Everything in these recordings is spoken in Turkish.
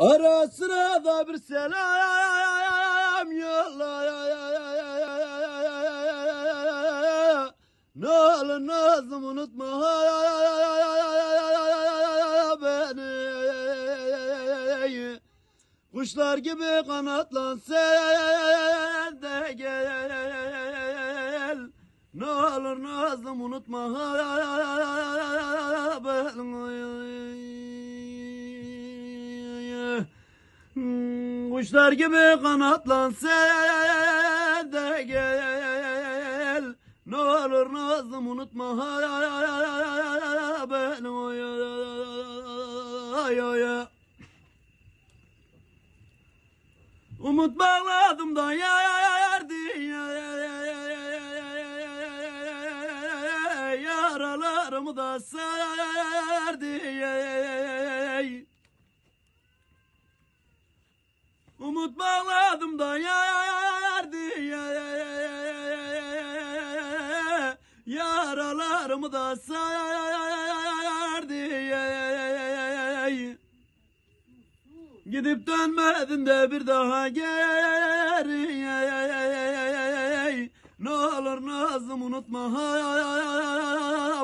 Ara sıra da bir selam yolla. Ne olur nazım unutma beni. Kuşlar gibi kanatlan sen de gel. Ne olur nazım unutma. Kuşlar gibi kanatlan sen de gel. Ne olur nazım unutma benim oy oy oy. Umut bağladım da yardı yaralarımı da sardı. Umut bağladım da yar diye Yaralarımı da sardı Gidip dönmedin de bir daha geri Ne olur Nazım unutma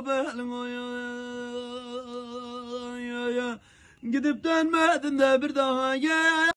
belin Gidip dönmedin de bir daha gel